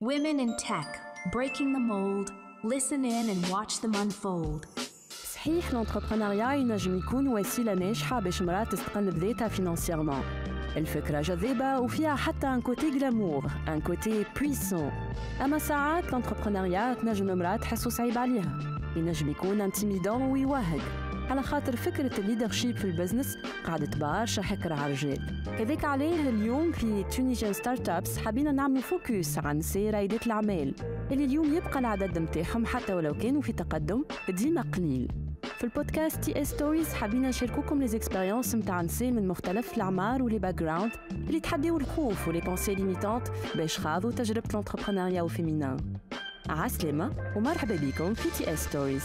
Women in Tech, Breaking the Mold, Listen in and watch them unfold. صحيح لونتربرونيا ينجم يكون وسيلة ناجحة باش مرأة تستقل بذاتها فينانسيرمون الفكرة جذابة وفيها حتى ان كوتي غلامور ان كوتي بويسون اما ساعات لونتربرونيا تنجم مرات تحسو صعيب عليها ينجم يكون انتيميدون ويوهق على خاطر فكرة الليدرشيب في البزنس قعدت برشا حكر على الرجال هذاك عليه اليوم في تونيجيان ستارت ابس حبينا نعملوا فوكس عن سي رائدات الأعمال اللي اليوم يبقى العدد متاعهم حتى ولو كانوا في تقدم ديما قليل في البودكاست تي اس ستوريز حبينا نشاركوكم لي زيكسبيريونس نتاع نساء من مختلف الاعمار ولي باك جراوند اللي تحديو الخوف ولي بونسي ليميتونت باش خاضوا تجربه الانتربرونيا وفيمينان عسلامه ومرحبا بكم في تي اس ستوريز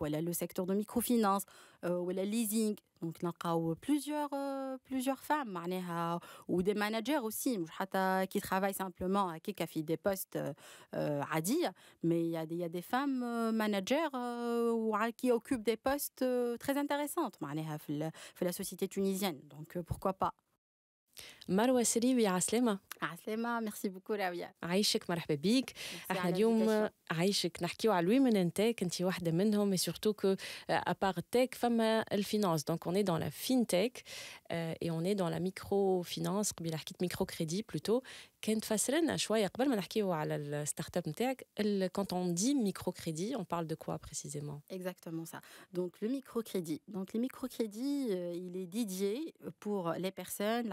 ou le secteur de microfinance, euh, ou le leasing. Donc, y plusieurs, euh, plusieurs femmes, ou des managers aussi, qui travaillent simplement à euh, des postes à dire, mais il y, a des, y a des femmes managers ah, qui occupent des postes très intéressants dans la société tunisienne. Donc, pourquoi pas مروه سريبي عسلامه عسلامة merci beaucoup مرحبا surtout part tech فما finance. donc on est dans la fintech euh, et on est dans la microfinance microcrédit حكيت quand on dit microcrédit on parle de quoi précisément exactement ça donc le microcrédit donc le microcrédits euh, il est dédié pour les personnes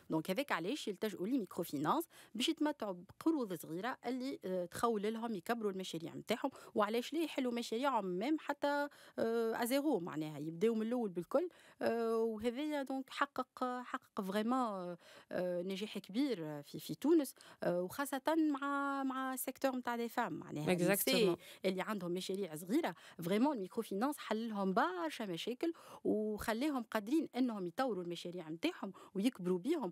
دونك هذاك علاش يلتجؤوا للميكرو فينانس باش يتمتعوا بقروض صغيره اللي آه، تخول لهم يكبروا المشاريع نتاعهم وعلاش لا يحلوا مشاريعهم ميم حتى ازيرو آه، معناها يبداو من الاول بالكل آه، وهذايا دونك حقق حقق فريمون نجاح كبير في في تونس وخاصه مع مع السيكتور نتاع لي فام معناها اللي عندهم مشاريع صغيره فريمون الميكرو فينانس حل لهم برشا مشاكل وخليهم قادرين انهم يطوروا المشاريع نتاعهم ويكبروا بيهم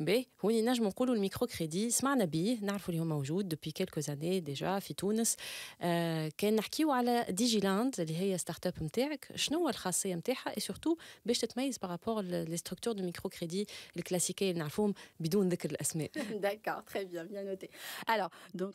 باهي هوني نجم نقولوا الميكرو كريدي سمعنا به نعرفوا اللي هو موجود دوبي كيلكو زاني ديجا في تونس آه، كان نحكيو على ديجي لاند اللي هي ستارت اب نتاعك شنو هو الخاصيه نتاعها اي سورتو باش تتميز بارابور لي ستركتور دو ميكرو كريدي الكلاسيكيه اللي نعرفوهم بدون ذكر الاسماء داكور تري بيان بيان نوتي الوغ دونك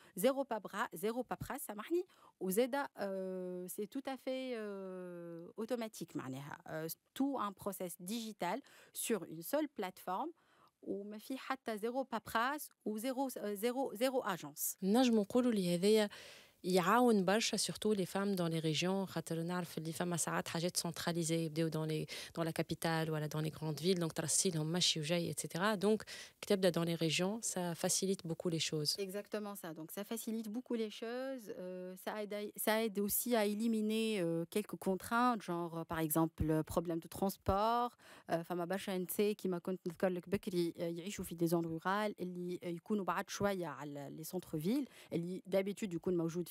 zéro papra, zéro paperasse, ça marche. Ou Zeda, euh, c'est tout à fait euh, automatique, euh, Tout un process digital sur une seule plateforme ou ma fille hatta zéro paperasse ou zéro, euh, zéro, zéro agence. Non, je m'en crois, il y a surtout les femmes dans les régions les femmes trajet centralisé dans les dans la capitale ou dans les grandes villes donc machi etc donc dans les régions ça facilite beaucoup les choses exactement ça donc ça facilite beaucoup les choses euh, ça aide ça aide aussi à éliminer euh, quelques contraintes genre euh, par exemple problème de transport femme qui il y a des zones rurales il y a les centres villes d'habitude du coup on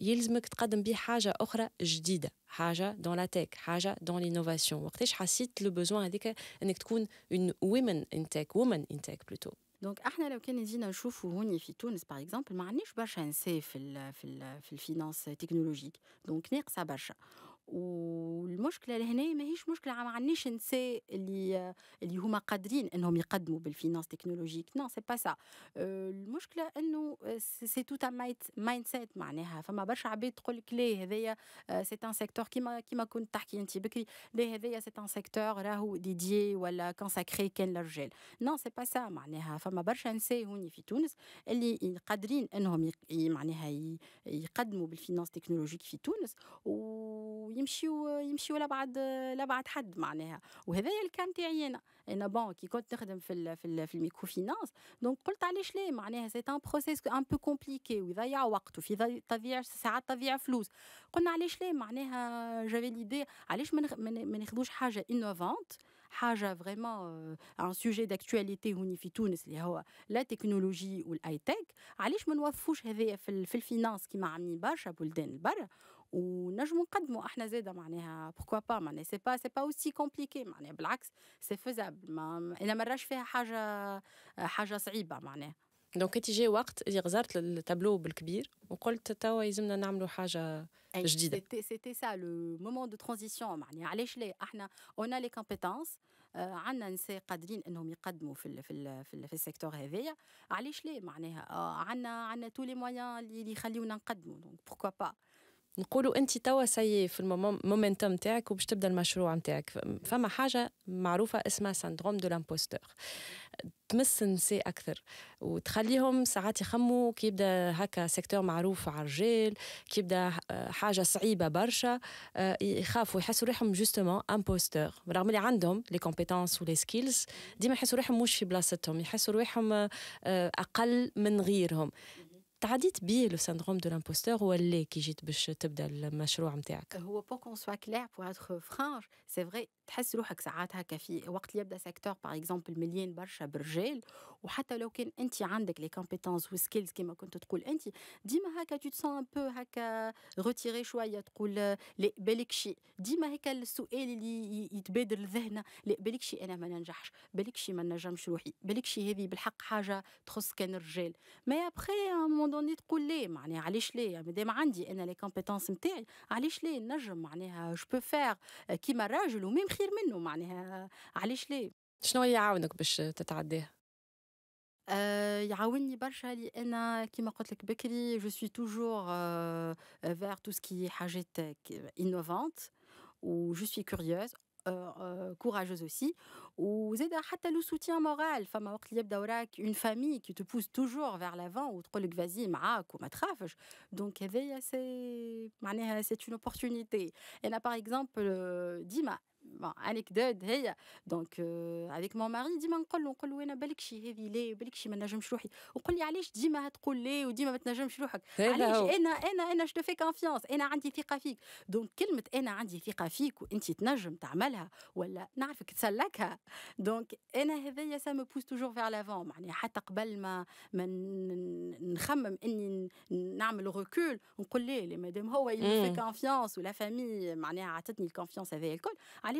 يلزمك تقدم به حاجه اخرى جديده حاجه دون لا تيك حاجه دون لينوفاسيون وقتاش حسيت لو بوزوان هذيك انك تكون اون ويمن ان تيك وومن ان تيك بلوتو دونك احنا لو كان جينا نشوفوا هوني في تونس باغ اكزومبل ما عندناش برشا نساء في ال في ال في الفينانس تكنولوجيك دونك ناقصه برشا والمشكله لهنا ماهيش مشكله ما عندناش نساء اللي اللي هما قادرين انهم يقدموا بالفينانس تكنولوجيك نو سي با سا المشكله انه سي توت مايند سيت معناها فما برشا عباد تقول لك لا هذايا سي ان سيكتور كيما كيما كنت تحكي انت بكري لا هذايا سي ان سيكتور راهو ديدي ولا كونساكري كان للرجال نو سي با سا معناها فما برشا نساء هوني في تونس اللي قادرين انهم معناها يقدموا بالفينانس تكنولوجيك في تونس و يمشيو يمشيو لبعض لبعض حد معناها وهذايا الكان تاعي انا انا بون كي كنت نخدم في الـ في, في الميكرو فينانس دونك قلت علاش لا معناها سي ان بروسيس ان بو كومبليكي ويضيع وقت وفي تضيع ساعات تضيع فلوس قلنا علاش لا معناها جافي ليدي علاش ما ناخذوش حاجه انوفونت حاجه فريمون ان سوجي داكتواليتي هوني في تونس اللي هو لا تكنولوجي والاي تك علاش ما نوفوش هذايا في, في الفينانس كيما عاملين برشا بلدان برا ونجم نقدموا احنا زاده معناها بوركوا با معناها سي با سي با اوسي كومبليكي معناها بالعكس سي فيزابل ما انا مراش فيها حاجه حاجه صعيبه معناها دونك كي تيجي وقت اللي غزرت التابلو بالكبير وقلت توا يلزمنا نعملوا حاجه جديده سيتي سا لو مومون دو ترانزيسيون معناها علاش لا احنا اون لي كومبيتونس عندنا نساء قادرين انهم يقدموا في الـ في الـ في, في السيكتور هذايا علاش لا معناها آه، عندنا عندنا تو لي مويان اللي يخليونا نقدموا دونك بوكو با نقولوا انت توا سي في المومنتوم تاعك وباش تبدا المشروع نتاعك فما حاجه معروفه اسمها سندروم دو لامبوستور تمس النساء اكثر وتخليهم ساعات يخموا كي يبدا هكا سيكتور معروف على الرجال كي يبدا حاجه صعيبه برشا آه، يخافوا يحسوا روحهم جوستومون امبوستور رغم اللي عندهم لي كومبيتونس ولي سكيلز ديما يحسوا روحهم مش في بلاصتهم يحسوا روحهم آه، اقل من غيرهم Tu as dit le syndrome de l'imposteur ou elle qui jite bch tabdal le projet pour qu'on soit clair pour être franche, c'est vrai تحس روحك ساعات هكا في وقت اللي يبدا سيكتور باغ اكزومبل مليان برشا برجال وحتى لو كان انت عندك لي كومبيتونس وسكيلز كما كنت تقول انت ديما هكا تو تسون ان بو هكا روتيري شويه تقول لا بالك شي ديما هكا السؤال اللي يتبادر لذهنه لا بالك شي انا ما ننجحش بالك شي ما نجمش روحي بالك شي هذه بالحق حاجه تخص كان الرجال مي ابخي مون دوني تقول لا معناها علاش ليه مادام عندي انا لي كومبيتونس نتاعي علاش ليه نجم معناها جو بو فير كيما راجل وميم je suis toujours vers tout ce qui est hightech innovante ou je suis curieuse courageuse aussi ou zeda hatta le soutien moral une famille qui te pousse toujours vers l'avant ou te le que vasi معاك donc veille c'est c'est une opportunité a par exemple dima انكدود هي دونك هذيك مون ماري ديما نقول له نقول له انا بالك شي هذه لا بالك شي ما نجمش روحي وقول لي علاش ديما تقول لي وديما ما تنجمش روحك إيه، علاش انا انا انا جو في كونفيونس انا عندي ثقه فيك دونك كلمه انا عندي ثقه فيك وانت تنجم تعملها ولا نعرفك تسلكها دونك انا هذايا سا مو بوس توجور فيغ لافون معناها حتى قبل ما ما نخمم اني نعمل ركول نقول لي مادام هو في إيه. كونفيونس ولا فامي معناها عطتني الكونفيونس هذايا الكل علاش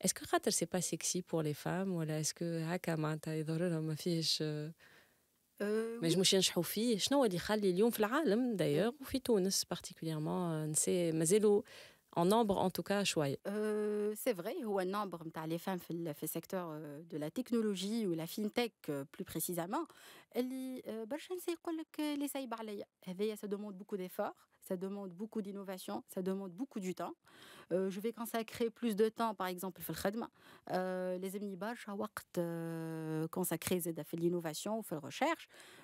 est-ce que c'est pas sexy pour les femmes ou est-ce que Hakamata ah, euh? euh, mais je me Je d'ailleurs, ou particulièrement. Euh, en nombre en tout cas, c'est vrai, ou en nombre, les femmes fait secteur de la technologie ou la fintech plus précisément. Elle bah, je ne sais quoi que les ça demande beaucoup d'efforts ça demande beaucoup d'innovation, ça demande beaucoup du temps. Euh, je vais consacrer plus de temps, par exemple, les Euh, les امني برشا وقت consacré à l'innovation ou à la recherche.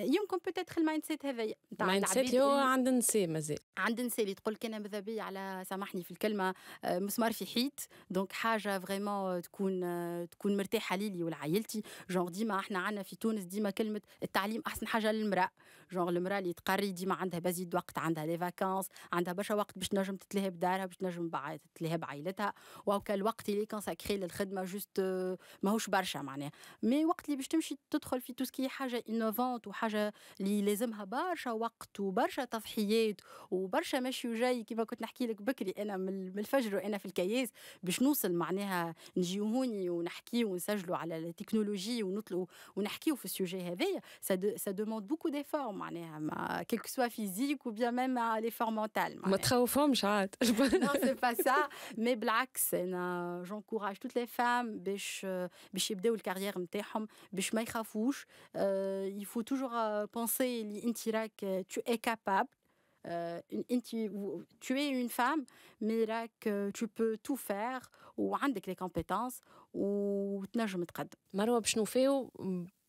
يمكن بوتيتر المايند سيت هذايا نتاع المايند سيت هو عند النساء مازال عند النساء اللي تقول لك انا ماذا بيا على سامحني في الكلمه آه، مسمار في حيط دونك حاجه فريمون تكون آه، تكون مرتاحه ليلي ولعائلتي جونغ ديما احنا عندنا في تونس ديما كلمه التعليم احسن حاجه للمراه جونغ المراه اللي تقري ديما عندها بزيد وقت عندها لي فاكونس عندها برشا وقت باش تنجم تتلهي بدارها باش تنجم تتلهي بعائلتها وهكا الوقت اللي كونساكري للخدمه جوست ماهوش برشا معناها مي وقت اللي باش تمشي تدخل في تو حاجه انوفونت وحاجه اللي لازمها برشا وقت وبرشا تضحيات وبرشا مشي وجاي كيما كنت نحكي لك بكري انا من الفجر وانا في الكياس باش نوصل معناها نجي هوني ونحكي ونسجلوا على التكنولوجي ونطلعوا ونحكيوا في السوجي هذايا سا دوموند بوكو ديفور quel que soit physique ou bien même à l'effort mental. Non, c'est pas ça. Mais Blacks, j'encourage toutes les femmes euh, leur carrière, euh, il faut toujours euh, penser que tu es capable. Euh, tu, tu es une femme, mais là que tu peux tout faire ou tu as les compétences ou tu n'as jamais de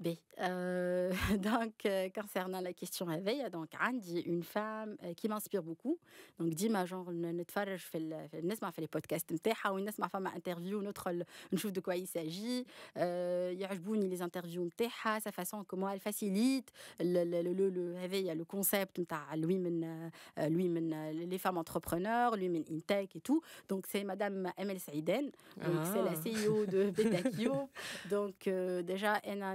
B. Euh, donc, euh, concernant la question veille, donc, Andy, une femme euh, qui m'inspire beaucoup. Donc, dis-moi, genre, نتفرج fais pas on les podcasts ma femme interview ne une pas de quoi il s'agit. ni les interviews sa façon comment elle facilite le le le concept نتاع lui entrepreneurs, les femmes entrepreneurs, lui et tout. Donc, c'est madame Emel Saïden. c'est la ah. CEO de Betaccio. donc, déjà, elle a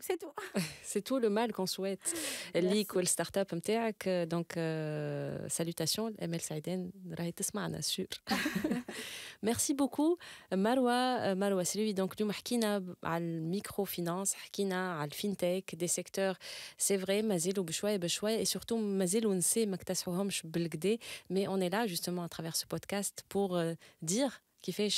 c'est tout. c'est tout le mal qu'on souhaite. ou le startup euh, Donc, euh, salutations, Emel Saïden, sûr. Merci beaucoup. Marwa, euh, Marwa, c'est lui. Donc, nous, Hakina, al microfinance, Hakina, al fintech, des secteurs, c'est vrai, il y et et surtout, pas Mais on est là, justement, à travers ce podcast, pour dire qu'il fait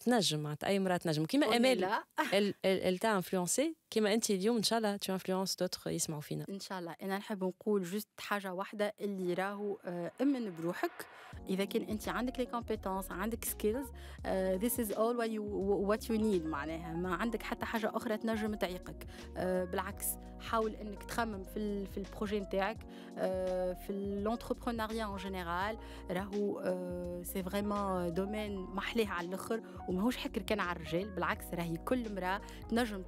تنجم معناتها اي مراه تنجم كيما امال اللي تاع انفلونسي كيما انت اليوم ان شاء الله تو انفلونس دوتر يسمعوا فينا ان شاء الله انا نحب نقول جوست حاجه واحده اللي راهو آه، امن بروحك اذا كان انت عندك لي كومبيتونس عندك سكيلز ذيس از اول وات يو نيد معناها ما عندك حتى حاجه اخرى تنجم تعيقك uh, بالعكس حاول انك تخمم في الـ في البروجي نتاعك uh, في لونتربرونيا ان جينيرال راهو سي فريمون دومين محليه على الاخر وماهوش حكر كان على الرجال بالعكس راهي كل امراه تنجم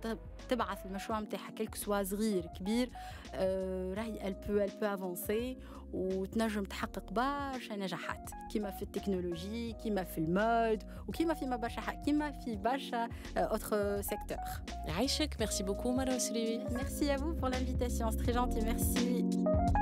تبعث المشروع نتاعها كلك سوا صغير كبير ال آه، راهي البو البو افونسي وتنجم تحقق برشا نجاحات كيما في التكنولوجي كيما في المود وكيما في برشا كيما في برشا اوتر آه، سيكتور عايشك ميرسي بوكو مروه سريوي ميرسي à vous pour l'invitation c'est très gentil